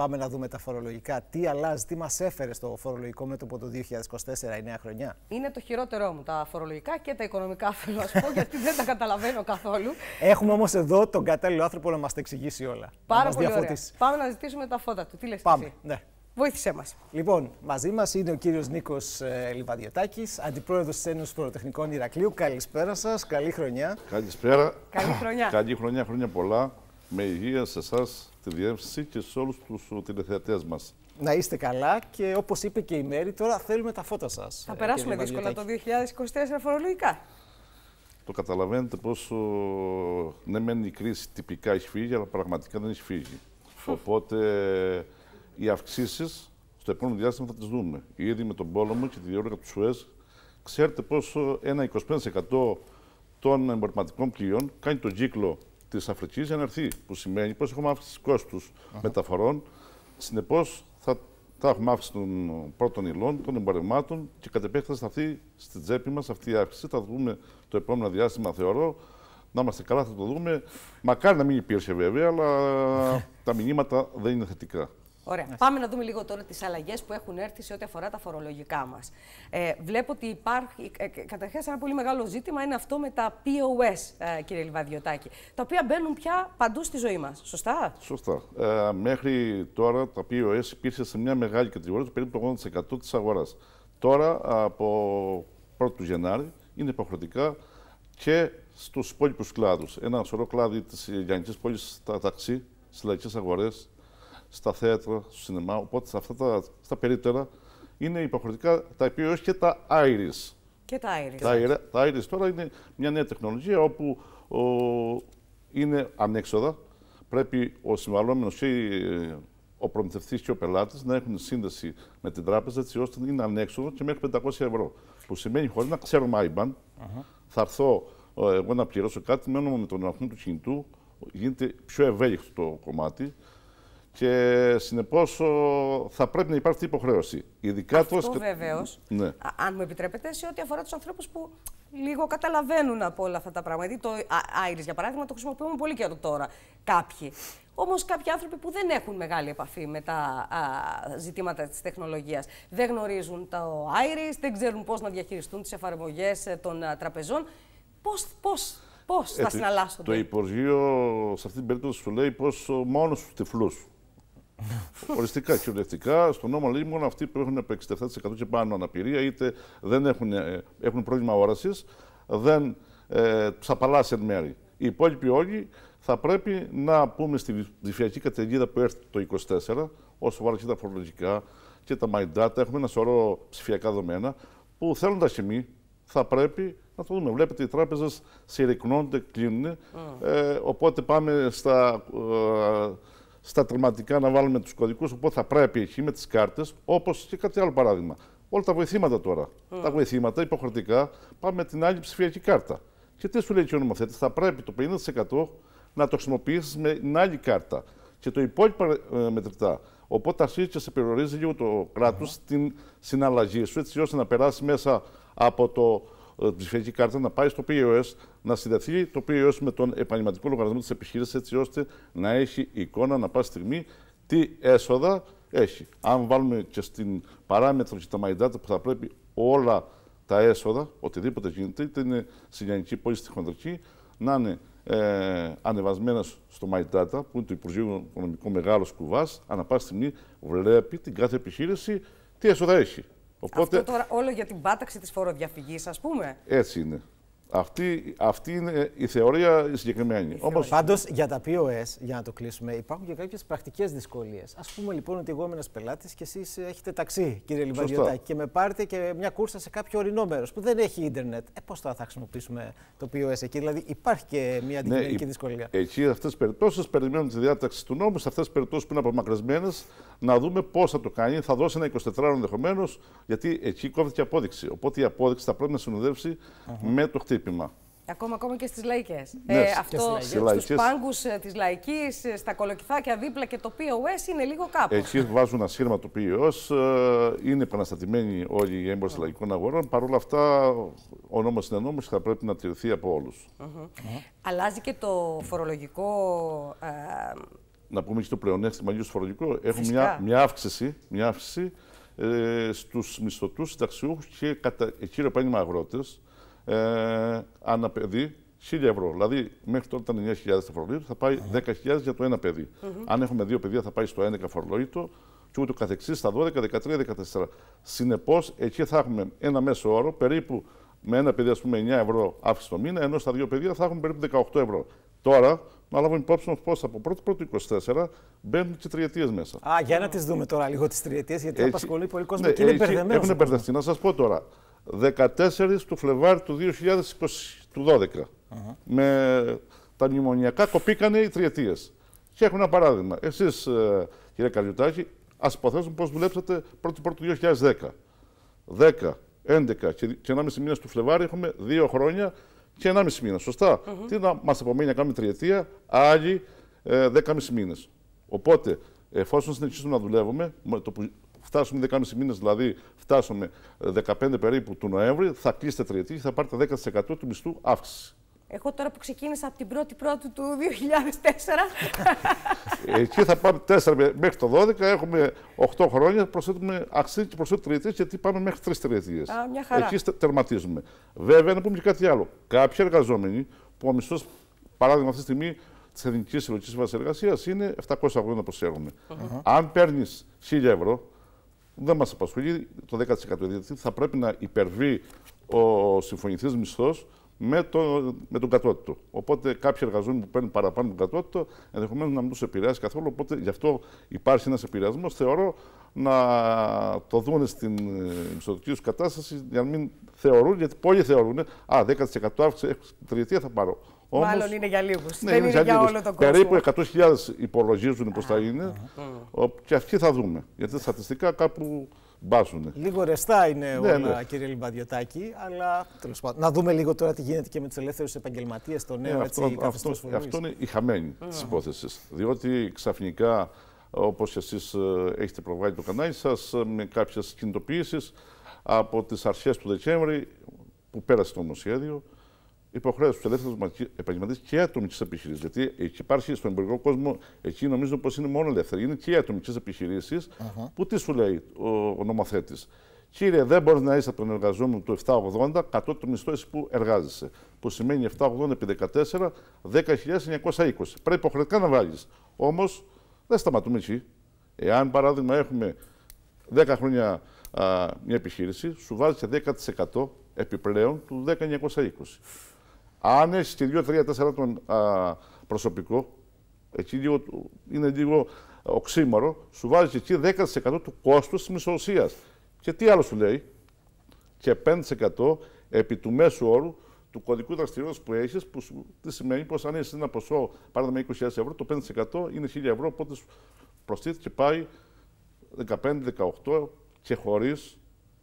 Πάμε να δούμε τα φορολογικά. Τι αλλάζει, τι μας έφερε στο φορολογικό μέτωπο το 2024, η νέα χρονιά. Είναι το χειρότερό μου τα φορολογικά και τα οικονομικά, θέλω να πω, γιατί δεν τα καταλαβαίνω καθόλου. Έχουμε όμως εδώ τον κατάλληλο άνθρωπο να μας τα εξηγήσει όλα. Πάρα πολύ Πάμε να ζητήσουμε τα φώτα του. Τι λες, Πάμε. Ναι. Βοήθησέ μας. Λοιπόν, μαζί μας είναι ο κύριος Νίκος ε, Λιβαδιωτάκης, αντιπρόεδρος της Ένωσης Προτεχνικών Ηρακλείου. Καλησπέρα σας, καλή χρονιά. Καλησπέρα. Καλή χρονιά. Καλή χρονιά, χρόνια πολλά με υγεία σε εσάς, τη διεύθυνση και σε όλους τους τηλεθεατές μας. Να είστε καλά και όπως είπε και η Μέρη, τώρα θέλουμε τα φώτα σας. Θα ε, περάσουμε δύσκολα το 2024 φορολογικά. Το καταλαβαίνετε πόσο. Ναι, μεν η κρίση τυπικά έχει φύγει, αλλά πραγματικά δεν έχει φύγει. Οπότε οι αυξήσεις στο επόμενο διάστημα θα τις δούμε. Ήδη με τον πόλεμο και τη διόρυγα του ΣΟΕΣ, ξέρετε πόσο ένα 25% των εμπορευματικών πλοίων κάνει τον κύκλο της Αφρικής για να έρθει. Που σημαίνει πως έχουμε αύξηση κόστου μεταφορών. Συνεπώς θα, θα έχουμε αύξηση των πρώτων υλών, των εμπορευμάτων και κατ' επέκταση θα αυτή στην τσέπη μας αυτή η αύξηση. Θα δούμε το επόμενο διάστημα, θεωρώ. Να είμαστε καλά, θα το δούμε. Μακάρι να μην υπήρχε βέβαια, αλλά τα μηνύματα δεν είναι θετικά. Ωραία. Πάμε να δούμε λίγο τώρα τις αλλαγές που έχουν έρθει σε ό,τι αφορά τα φορολογικά μας. Ε, βλέπω ότι υπάρχει. Ε, ε, Καταρχάς, ένα πολύ μεγάλο ζήτημα είναι αυτό με τα POS, ε, κύριε Λιβαδιωτάκη, τα οποία μπαίνουν πια παντού στη ζωή μας. Σωστά. Σωστά. Ε, μέχρι τώρα τα POS υπήρχε σε μια μεγάλη κατηγορία του περίπου 80% της αγοράς. Τώρα, από 1η Γενάρη, είναι υποχρεωτικά και στους υπόλοιπους κλάδους. Ένα σωρό κλάδι τη γενική πόλη, στα ταξί, στις λαϊκές αγορές, στα θέατρα, στο σινεμά. Οπότε σε αυτά τα, στα περίπτερα είναι υποχρεωτικά τα οποία και τα Iris. Και τα Iris. Τα, Iris, τα Iris τώρα είναι μια νέα τεχνολογία όπου ο, είναι ανέξοδα. Πρέπει ο συμβαλόμενος ε, και ο προμηθευτής και ο πελάτης να έχουν σύνδεση με την τράπεζα έτσι ώστε να είναι ανέξοδο και μέχρι 500 ευρώ. Που σημαίνει χωρίς να ξέρω IBAN, uh -huh. θα έρθω ε, εγώ να πληρώσω κάτι, μένω με τον αριθμό του κινητού, γίνεται πιο ευέλικτο το κομμάτι. Και συνεπώς θα πρέπει να υπάρχει υποχρέωση. Ειδικά Αυτό βεβαίως. Ναι. Αν μου επιτρέπετε, σε ό,τι αφορά τους ανθρώπους που λίγο καταλαβαίνουν από όλα αυτά τα πράγματα. Γιατί το Άιρι, για παράδειγμα, το χρησιμοποιούμε πολύ καιρό τώρα. Κάποιοι. Όμως κάποιοι άνθρωποι που δεν έχουν μεγάλη επαφή με τα ζητήματα της τεχνολογίας. Δεν γνωρίζουν το Άιρι, δεν ξέρουν πώς να διαχειριστούν τις εφαρμογές ε, των τραπεζών. Πώς πώς, πώς θα συναλλάσσονται. Το Υπουργείο σε αυτή την περίπτωση σου λέει πω μόνος τους τυφλούς Οριστικά και ουλευτικά, στον νόμο μόνο αυτοί που έχουν 67% και πάνω αναπηρία, είτε δεν έχουν, ε, έχουν πρόβλημα όρασης, δεν ε, απαλλάσσει εν μέρη. Οι υπόλοιποι όλοι θα πρέπει να πούμε στη ψηφιακή καταιγίδα που έρθει το 2024, όσο βάλει και τα φορολογικά και τα My Data, έχουμε ένα σωρό ψηφιακά δεδομένα που θέλουν τα χημεί, θα πρέπει να το δούμε. Βλέπετε, οι τράπεζες συρρυκνώνονται, κλείνουν. Mm. Ε, οπότε πάμε στα. Ε, στα τερματικά να βάλουμε τους κωδικούς. Οπότε θα πρέπει εκεί με τις κάρτες, όπως και κάτι άλλο παράδειγμα. Όλα τα βοηθήματα τώρα. Τα βοηθήματα υποχρεωτικά πάμε με την άλλη ψηφιακή κάρτα. Και τι σου λέει και ο νομοθέτης, θα πρέπει το 50% να το χρησιμοποιήσεις με την άλλη κάρτα και το υπόλοιπο ε, μετρητά. Οπότε αρχίζει και σε περιορίζει λίγο το κράτος mm. στην συναλλαγή σου, έτσι ώστε να περάσει μέσα από το ψηφιακή κάρτα να πάει στο POS, να συνδεθεί το POS με τον επαγγελματικό λογαριασμό της επιχείρησης, έτσι ώστε να έχει εικόνα να πάει στιγμή τι έσοδα έχει. Αν βάλουμε και στην παράμετρο και τα my data που θα πρέπει όλα τα έσοδα, οτιδήποτε γίνεται, είτε είναι συγγενική πολύ στη χοντρική, να είναι ε, ανεβασμένα στο My Data, που είναι το Υπουργείο Οικονομικό μεγάλος κουβάς, ανά πάση στιγμή βλέπει την κάθε επιχείρηση τι έσοδα έχει. Αυτό τώρα όλο για την πάταξη της φοροδιαφυγής, ας πούμε. Έτσι είναι. Αυτή, αυτή είναι η θεωρία η συγκεκριμένη. Όμως... Πάντως για τα POS, για να το κλείσουμε, υπάρχουν και κάποιες πρακτικές δυσκολίες. Ας πούμε λοιπόν ότι εγώ είμαι ένας πελάτης και εσείς έχετε ταξί, κύριε Λιμπαδιωτάκη, και με πάρετε και μια κούρσα σε κάποιο ορεινό μέρος που δεν έχει ίντερνετ. Ε, Πώς θα, χρησιμοποιήσουμε το POS εκεί, Δηλαδή υπάρχει και μια ναι, αντικειμενική ναι, δυσκολία. Εκεί αυτές τις περιπτώσεις περιμένουν τη διάταξη του νόμου. Σε αυτές τις περιπτώσεις που είναι απομακρυσμένες, να δούμε πώς θα το κάνει. Θα δώσει ένα 24 ενδεχομένως, γιατί εκεί κόβεται και απόδειξη. Οπότε η απόδειξη θα πρέπει να συνοδεύσει uh -huh. με το χτύπημα. Ακόμα, ακόμα και στις λαϊκές. Ναι, ε, αυτό στις στους πάγκους ε, της λαϊκής, ε, στα κολοκυθάκια δίπλα και το POS είναι λίγο κάπου. Εκεί βάζουν ασύρμα το POS, ε, είναι επαναστατημένοι όλοι οι έμπορες λαϊκών αγορών, Παρ' όλα αυτά ο νόμος είναι νόμος και θα πρέπει να τηρηθεί από όλους. Αλλάζει και το φορολογικό... Να πούμε και το πλεονέκτημα λίγο φορολογικό. Έχουμε μια, μια αύξηση, μια αύξηση ε, στους μισθωτούς συνταξιούχους και κατά, κύριο αγρότες, ε, ένα παιδί 1000 ευρώ. Δηλαδή, μέχρι τώρα ήταν 9.000 το θα πάει 10.000 για το ένα παιδί. Αν έχουμε δύο παιδιά, θα πάει στο 11 φορολόγητο και ούτω καθεξής στα 12, 13, 14. Συνεπώς, εκεί θα έχουμε ένα μέσο όρο περίπου με ένα παιδί, ας πούμε, 9 ευρώ αύξηση το μήνα, ενώ στα δύο παιδιά θα έχουμε περίπου 18 ευρώ. Τώρα, να λάβουμε υπόψη μας πώς από 1η 24 μπαίνουν και τριετίες μέσα. Α, για να τις δούμε τώρα λίγο τις τριετίες, γιατί απασχολεί πολύ κόσμο ναι, και είναι μπερδεμένος. Έχουν μπερδευτεί. Να σας πω τώρα, 14 του Φλεβάρι του 2012. Του uh -huh. Με τα μνημονιακά κοπήκανε οι τριετίες. Και έχουμε ένα παράδειγμα. Εσείς, ε, κύριε Καλιουτάκη, ας υποθέσουμε πώς πρώτη πρώτη του 2010. 10, 11 και, και 1,5 μήνα του Φλεβάρι έχουμε 2 χρόνια και 1,5 μήνα. Σωστά. Mm -hmm. Τι να μας απομένει να κάνουμε τριετία, άλλοι ε, 10,5 μήνες. Οπότε, εφόσον συνεχίσουμε να δουλεύουμε το που φτάσουμε 10 μήνες, δηλαδή φτάσουμε 15 ε, περίπου του Νοέμβρη, θα κλείσετε τριετή και θα πάρετε 10% του μισθού αύξηση. Εγώ τώρα που ξεκίνησα από την 1η Πρώτη του 2004. Ε, εκεί θα πάμε 4 μέχρι το 12, έχουμε 8 χρόνια, προσθέτουμε αξία και προσθέτουμε τριετή, γιατί πάμε μέχρι τρεις τριετίες. Εκεί τερματίζουμε. Βέβαια, να πούμε και κάτι άλλο. Κάποιοι εργαζόμενοι που ο μισθός, παράδειγμα, αυτή τη στιγμή της ελληνική Συλλογική Βάση Εργασίας είναι 780 να προσεχουμε Uh -huh. Αν παίρνεις 1000 ευρώ, δεν μας απασχολεί το 10%. Γιατί θα πρέπει να υπερβεί ο συμφωνητή μισθός με, το, με τον κατώτητο. Οπότε κάποιοι εργαζόμενοι που παίρνουν παραπάνω τον κατώτητο, ενδεχομένως να μην τους επηρεάσει καθόλου. Οπότε γι' αυτό υπάρχει ένας επηρεασμός. Θεωρώ να το δουν στην μισθωτική ε, του κατάστασης για να μην θεωρούν, γιατί πολλοί θεωρούν, α, 10% αύξηση, τριετία θα πάρω. Όμως, Μάλλον είναι για λίγους. Ναι, δεν είναι, για, για όλο τον κόσμο. Περίπου 100.000 υπολογίζουν πώς θα είναι. Και αυτοί θα δούμε. Γιατί στατιστικά κάπου μπάζουν. Λίγο ρεστά είναι ναι, όλα, ναι. κύριε Λιμπαδιωτάκη. Αλλά πάντων. Να δούμε λίγο τώρα τι γίνεται και με τους ελεύθερους επαγγελματίες, το νέο ναι, έτσι, αυτό, αυτό, είναι η χαμένη της υπόθεσης. Διότι ξαφνικά, όπως εσείς ε, έχετε προβάλλει το κανάλι σας, ε, με κάποιες κινητοποιήσεις από τις αρχές του Δεκέμβρη που πέρασε το νομοσχέδιο, υποχρέωση του ελεύθερου επαγγελματίε και ατομικέ επιχειρήσει. Γιατί υπάρχει στον εμπορικό κόσμο, εκεί νομίζω πως είναι μόνο ελεύθερη. Είναι και ατομικές επιχειρήσεις που τι σου λέει ο, ο νομοθέτης. Κύριε, δεν μπορείς να είσαι από τον εργαζόμενο του 780 κατώ το μισθό εσύ που εργάζεσαι. Που σημαίνει 780 επί 14, 10.920. Πρέπει υποχρεωτικά να βάλεις. Όμως δεν σταματούμε εκεί. Εάν παράδειγμα έχουμε 10 χρόνια α, μια επιχείρηση, σου βάζει 10% επιπλέον του 10.920. Αν έχει και 2-3-4 τον α, προσωπικό, εκεί είναι λίγο οξύμαρο, σου βάζει εκεί 10% του κόστου της μισοσία. Και τι άλλο σου λέει, και 5% επί του μέσου όρου του κωδικού δραστηριότητας που έχεις, που τι σημαίνει πως αν έχεις ένα ποσό παράδειγμα 20.000 ευρώ, το 5% είναι 1.000 ευρώ, οπότε προστίθεται και πάει 15-18 και χωρίς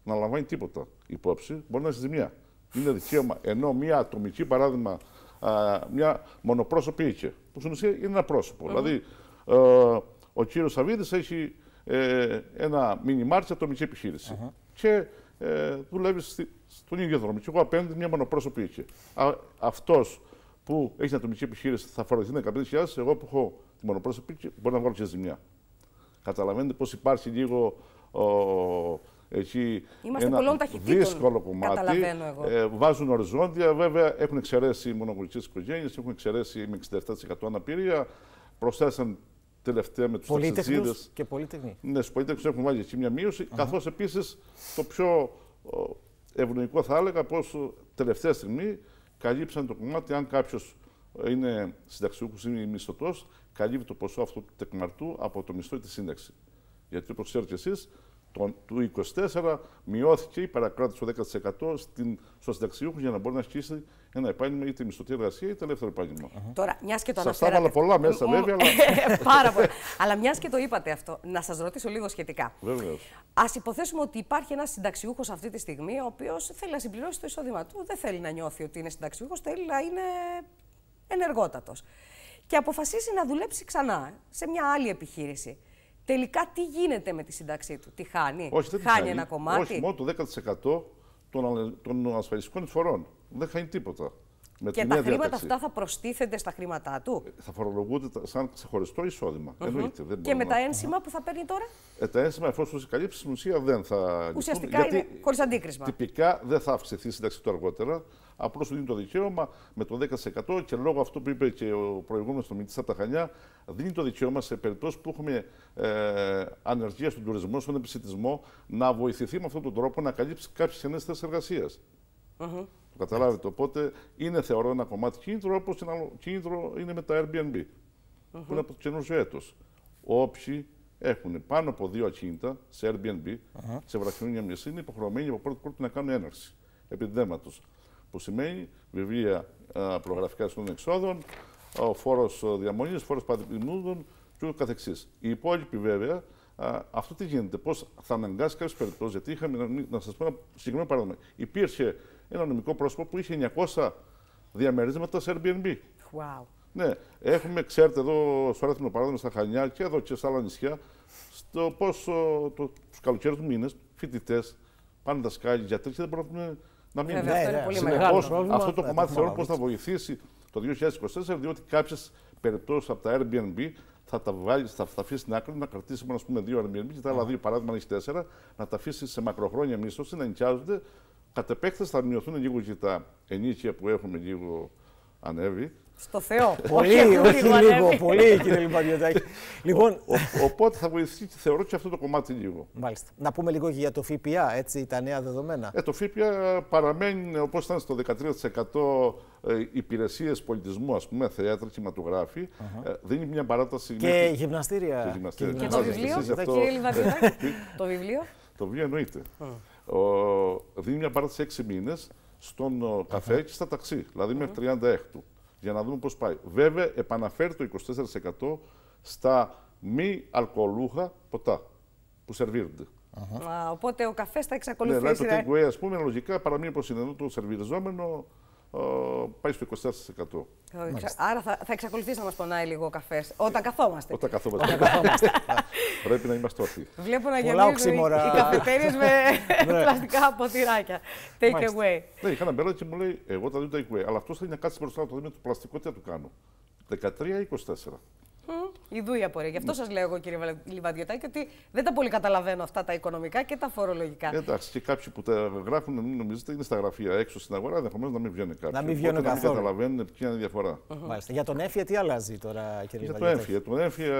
να λαμβάνει τίποτα υπόψη, μπορεί να έχεις ζημιά είναι δικαίωμα, ενώ μια ατομική παράδειγμα, α, μια μονοπρόσωπη είχε, που στην ουσία είναι ένα πρόσωπο. Mm Δηλαδή, ε, ο κύριος Σαββίδης έχει ε, ένα μινιμάρτ ατομική επιχείρηση. Και ε, δουλεύει στη, στον ίδιο δρόμο. Και εγώ απέναντι μια μονοπρόσωπη είχε. Αυτός που έχει την ατομική επιχείρηση θα φορολογηθεί με 15.000, εγώ που έχω τη μονοπρόσωπη μπορεί να βγάλω και ζημιά. Καταλαβαίνετε πώς υπάρχει λίγο ο, έχει Είμαστε ένα δύσκολο κομμάτι. Ε, βάζουν οριζόντια. Βέβαια, έχουν εξαιρέσει οι μονογονικέ οικογένειες, έχουν εξαιρέσει με 67% αναπηρία. Προσθέσαν τελευταία με τους πολίτες. Και πολύτεχνοι. Ναι, στους πολίτες έχουν βάλει εκεί μια μείωση. Uh -huh. Καθώς επίσης το πιο ευνοϊκό θα έλεγα πως τελευταία στιγμή καλύψαν το κομμάτι αν κάποιος είναι συνταξιούχος ή μισθωτός, καλύπτει το ποσό αυτού του τεκμαρτού από το μισθό ή τη σύνταξη. Γιατί όπως ξέρετε εσείς, του 24 μειώθηκε η παρακράτηση στο 10% στην, στο συνταξιούχο για να μπορεί να ασκήσει ένα επάγγελμα, είτε μισθωτή εργασία είτε ελεύθερο επάγγελμα. Τώρα, μιας και το αναφέρατε. Σα έβαλα πολλά μέσα, βέβαια. Αλλά... Πάρα πολλά. αλλά μιας και το είπατε αυτό, να σας ρωτήσω λίγο σχετικά. Βέβαια. Ας υποθέσουμε ότι υπάρχει ένας συνταξιούχος αυτή τη στιγμή, ο οποίος θέλει να συμπληρώσει το εισόδημα του, δεν θέλει να νιώθει ότι είναι συνταξιούχος, θέλει να είναι ενεργότατος. Και αποφασίζει να δουλέψει ξανά σε μια άλλη επιχείρηση. Τελικά τι γίνεται με τη σύνταξή του, τη χάνει, χάνει, ένα κομμάτι. Όχι, μόνο το 10% των, των ασφαλιστικών εισφορών. Δεν χάνει τίποτα. Με και τα χρήματα αυτά θα προστίθενται στα χρήματά του. Ε, θα φορολογούνται σαν ξεχωριστό εισόδημα. Mm -hmm. και με τα ένσημα που θα παίρνει τώρα. Ε, τα ένσημα, εφόσον σε καλύψει, στην ουσία δεν θα. Ουσιαστικά είναι χωρίς αντίκρισμα. Τυπικά δεν θα αυξηθεί η σύνταξη του αργότερα. Απλώς του δίνει το δικαίωμα με το 10% και λόγω αυτού που είπε και ο προηγούμενος του από τα δίνει το δικαίωμα σε περιπτώσεις που έχουμε ε, ανεργία στον τουρισμό, στον επισητισμό, να βοηθηθεί με αυτόν τον τρόπο να καλύψει κάποιες ενέργειε θέσεις εργασίας. Mm -hmm. Το καταλάβετε. Οπότε είναι θεωρώ ένα κομμάτι κίνητρο, όπως ένα κίνητρο είναι με τα Airbnb, που είναι από το καινούργιο έτο. Όποιοι έχουν πάνω από δύο ακίνητα σε Airbnb, uh -huh. σε βραχιόνια μισή, είναι υποχρεωμένοι από πρώτη πρώτη να κάνουν έναρξη επιδέματος. Που σημαίνει βιβλία ε, προγραφικά των εξόδων, ο φόρος διαμονής, φόρος παντινούδων κ.ο.κ. Οι υπόλοιποι βέβαια, ε, αυτό τι γίνεται, πώς θα αναγκάσει κάποιε περιπτώσεις. Γιατί είχαμε, να σας πω ένα συγκεκριμένο παράδειγμα. Υπήρχε ένα νομικό πρόσωπο που είχε 900 διαμερίσματα σε Airbnb. Wow. Ναι, έχουμε, ξέρετε, εδώ στο έθνο παράδειγμα στα Χανιά και εδώ και σε άλλα νησιά, στο πώ το, τους καλοκαίρι του μήνες φοιτητές πάνε τα σκάλια, δεν μπορούν να να μην Βέβαια, αυτό ναι, ναι, πολύ μεγάλο πρόβλημα. Αυτό το κομμάτι θεωρώ πώ θα βοηθήσει το 2024, διότι κάποιες περιπτώσεις από τα Airbnb θα τα θα, θα αφήσεις στην άκρη να κρατήσεις μόνο πούμε, δύο Airbnb και τα άλλα ναι. δύο, παράδειγμα, αν έχεις τέσσερα, να τα αφήσεις σε μακροχρόνια μίσθωση να νοικιάζονται. Κατ' επέκταση θα μειωθούν λίγο και τα ενίκια που έχουμε λίγο ανέβει. Στο Θεό. Πολύ, όχι λίγο, πολύ κύριε Λιμπαδιωτάκη. λοιπόν... οπότε θα βοηθήσει, θεωρώ, και αυτό το κομμάτι λίγο. Μάλιστα. Να πούμε λίγο και για το ΦΠΑ, έτσι, τα νέα δεδομένα. Ε, το ΦΠΑ παραμένει όπως ήταν στο 13% ε, υπηρεσίες πολιτισμού, ας πούμε, θέατρα, κυματογράφη, ε, Δίνει μια παράταση. Και γυμναστήρια. Και, το βιβλίο, ε, το βιβλίο. Το βιβλίο εννοείται. Δίνει μια παράταση 6 μήνες στον καφέ και στα ταξί, δηλαδή μέχρι 30 για να δούμε πώς πάει. Βέβαια, επαναφέρει το 24% στα μη αλκοολούχα ποτά που σερβίρονται. Οπότε ο καφές θα ναι, εξακολουθήσει. Ναι, δηλαδή το takeaway, ας πούμε, λογικά παραμείνει είναι το σερβιριζόμενο, πάει στο 24%. Άρα θα, θα εξακολουθήσει να μα πονάει λίγο ο καφές. Όταν καθόμαστε. Όταν καθόμαστε. Πρέπει να είμαστε όρθιοι. Βλέπω να γεμίζουν οι καφετέρειες με ναι. πλαστικά ποτηράκια. Take away. Ναι, είχα ένα μπέλα και μου λέει: Εγώ τα δίνω take away. Αλλά αυτός θέλει να κάτσει μπροστά να το με το πλαστικό, τι θα του κάνω. 13-24. Ιδού η απορία. Γι' αυτό σας λέω εγώ, κύριε Λιβαδιωτάκη, ότι δεν τα πολύ καταλαβαίνω αυτά τα οικονομικά και τα φορολογικά. Εντάξει, και κάποιοι που τα γράφουν, μην νομίζετε, είναι στα γραφεία έξω στην αγορά, ενδεχομένως να μην βγαίνουν κάποιοι. Να μην βγαίνουν καθόλου. καταλαβαίνουν ποια είναι η διαφορά. Μάλιστα. Mm-hmm. Για τον ΕΦΙΑ τι αλλάζει τώρα, κύριε Λιβαδιωτάκη. Για τον ΕΦΙΑ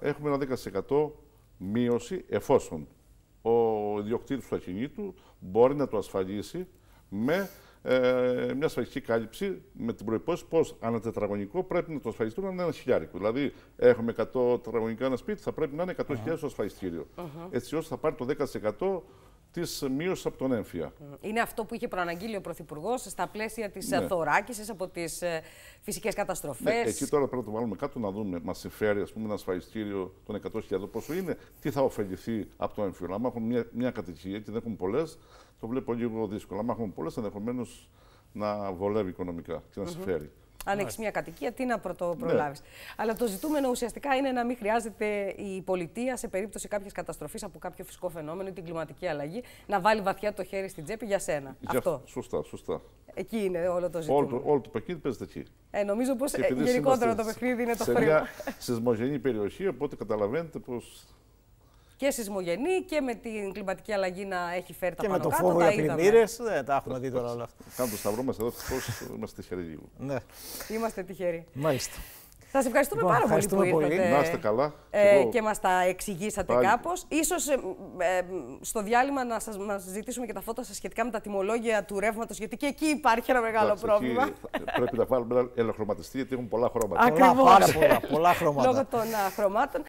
έχουμε ένα 10% μείωση εφόσον ο ιδιοκτήτης του ακινήτου μπορεί να το ασφαλίσει με ε, μια ασφαλιστική κάλυψη με την προπόθεση πως ανά τετραγωνικό πρέπει να το ασφαλιστούν είναι ένα χιλιάρικο. Δηλαδή, έχουμε 100 τετραγωνικά ένα σπίτι, θα πρέπει να είναι 100.000 uh -huh. Uh -huh. Έτσι ώστε θα πάρει το 10% της μείωσης από τον έμφυα. Ε, είναι αυτό που είχε προαναγγείλει ο Πρωθυπουργός στα πλαίσια της ναι. Ε, θωράκισης από τις ε, φυσικές καταστροφέ. Ναι, εκεί τώρα πρέπει να το βάλουμε κάτω να δούμε. Μας συμφέρει ας πούμε, ένα ασφαλιστήριο των 100.000 πόσο είναι, τι θα ωφεληθεί από το έμφυο. Αν έχουν μια, μια κατοικία και δεν έχουν πολλές, το βλέπω λίγο δύσκολο. Αν έχουμε πολλές, ενδεχομένως να βολεύει οικονομικά και να mm -hmm. συμφέρει. Αν έχεις μια κατοικία, τι να πρωτοπρολάβει. Ναι. Αλλά το ζητούμενο ουσιαστικά είναι να μην χρειάζεται η πολιτεία σε περίπτωση κάποιας καταστροφής από κάποιο φυσικό φαινόμενο ή την κλιματική αλλαγή να βάλει βαθιά το χέρι στην τσέπη για σένα. Για... Αυτό. Σωστά, σωστά. Εκεί είναι όλο το ζητούμενο. Όλο το, παιχνίδι παίζεται εκεί. Ε, νομίζω πως ε, γενικότερα το παιχνίδι είναι το χρήμα. Σε μια σεισμογενή περιοχή, οπότε καταλαβαίνετε πως και σεισμογενή και με την κλιματική αλλαγή να έχει φέρει τα και πάνω Και με το φόβο για πλημμύρε, Ναι, ε, τα έχουμε δει τώρα όλα αυτά. Κάνουμε το σταυρό μα εδώ, ευτυχώ είμαστε τυχεροί λίγο. Ναι. Είμαστε τυχεροί. Μάλιστα. Σας ευχαριστούμε λοιπόν, πάρα πολύ που ήρθατε. Να καλά. Ε, και μας τα εξηγήσατε κάπω. κάπως. Ε, στο διάλειμμα να σας ζητήσουμε και τα φώτα σας σχετικά με τα τιμολόγια του ρεύματος, γιατί και εκεί υπάρχει ένα μεγάλο πρόβλημα. πρέπει να βάλουμε ένα ελαχρωματιστή, γιατί έχουν πολλά χρώματα. Ακριβώς. Πολλά, πολλά, χρώματα. Λόγω των χρωμάτων.